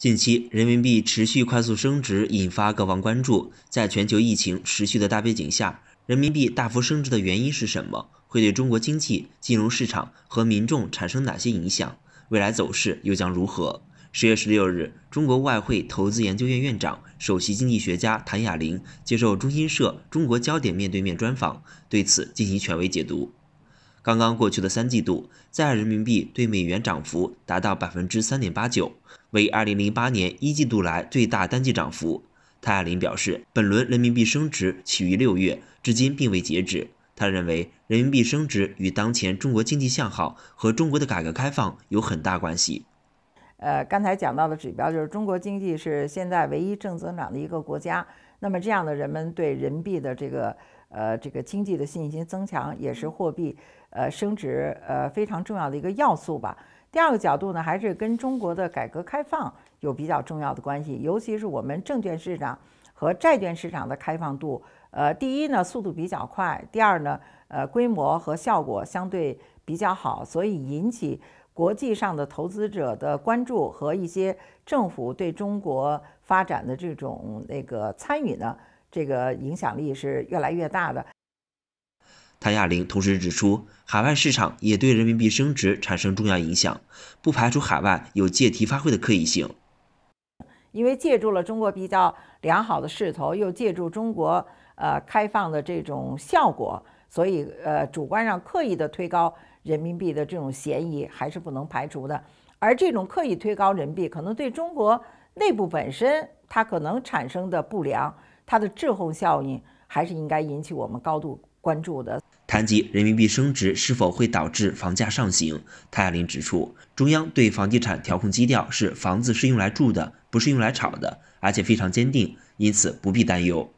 近期人民币持续快速升值，引发各方关注。在全球疫情持续的大背景下，人民币大幅升值的原因是什么？会对中国经济、金融市场和民众产生哪些影响？未来走势又将如何？十月十六日，中国外汇投资研究院院长、首席经济学家谭雅玲接受中新社《中国焦点面对面》专访，对此进行权威解读。刚刚过去的三季度，在人民币对美元涨幅达到百分之三点八九，为二零零八年一季度来最大单季涨幅。泰亚林表示，本轮人民币升值起于六月，至今并未截止。他认为，人民币升值与当前中国经济向好和中国的改革开放有很大关系。呃，刚才讲到的指标就是中国经济是现在唯一正增长的一个国家。那么这样的人们对人民币的这个呃这个经济的信心增强，也是货币呃升值呃非常重要的一个要素吧。第二个角度呢，还是跟中国的改革开放有比较重要的关系，尤其是我们证券市场和债券市场的开放度。呃，第一呢，速度比较快；第二呢，呃，规模和效果相对比较好，所以引起国际上的投资者的关注和一些政府对中国。发展的这种那个参与呢，这个影响力是越来越大的。谭亚玲同时指出，海外市场也对人民币升值产生重要影响，不排除海外有借题发挥的刻意性。因为借助了中国比较良好的势头，又借助中国呃开放的这种效果，所以呃主观上刻意的推高人民币的这种嫌疑还是不能排除的。而这种刻意推高人民币，可能对中国。内部本身它可能产生的不良，它的滞后效应还是应该引起我们高度关注的。谈及人民币升值是否会导致房价上行，谭亚林指出，中央对房地产调控基调是房子是用来住的，不是用来炒的，而且非常坚定，因此不必担忧。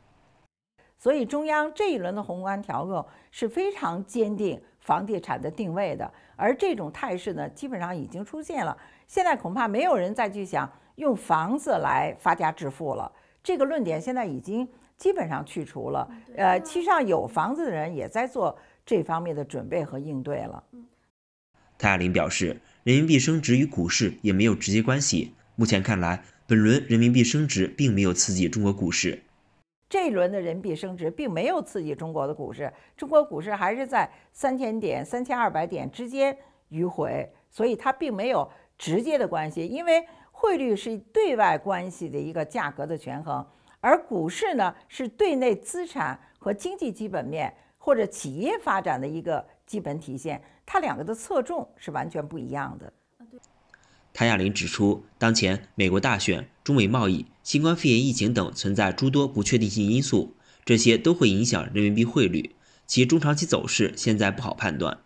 所以，中央这一轮的宏观调控是非常坚定房地产的定位的，而这种态势呢，基本上已经出现了。现在恐怕没有人再去想。用房子来发家致富了，这个论点现在已经基本上去除了。呃，其实上有房子的人也在做这方面的准备和应对了。谭亚玲表示，人民币升值与股市也没有直接关系。目前看来，本轮人民币升值并没有刺激中国股市。这一轮的人民币升值并没有刺激中国的股市，中国股市还是在三千点、三千二百点之间迂回，所以它并没有直接的关系，因为。汇率是对外关系的一个价格的权衡，而股市呢是对内资产和经济基本面或者企业发展的一个基本体现，它两个的侧重是完全不一样的。谭亚林指出，当前美国大选、中美贸易、新冠肺炎疫情等存在诸多不确定性因素，这些都会影响人民币汇率，其中长期走势现在不好判断。